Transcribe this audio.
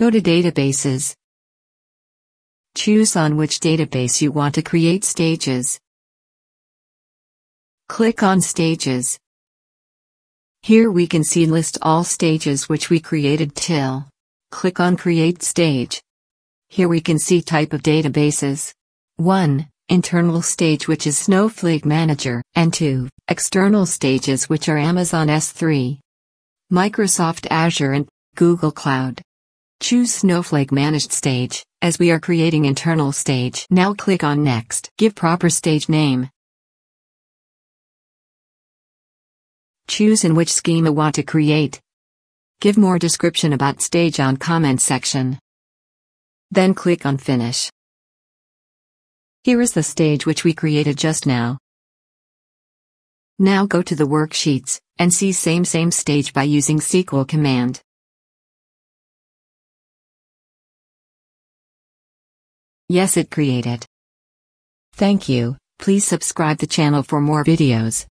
Go to Databases. Choose on which database you want to create stages. Click on Stages. Here we can see list all stages which we created till. Click on Create Stage. Here we can see type of databases. 1. Internal stage which is Snowflake Manager, and 2. External stages which are Amazon S3, Microsoft Azure and Google Cloud. Choose Snowflake Managed Stage, as we are creating internal stage. Now click on Next. Give proper stage name. Choose in which schema want to create. Give more description about stage on comment section. Then click on Finish. Here is the stage which we created just now. Now go to the worksheets, and see same same stage by using SQL command. Yes it created. Thank you, please subscribe the channel for more videos.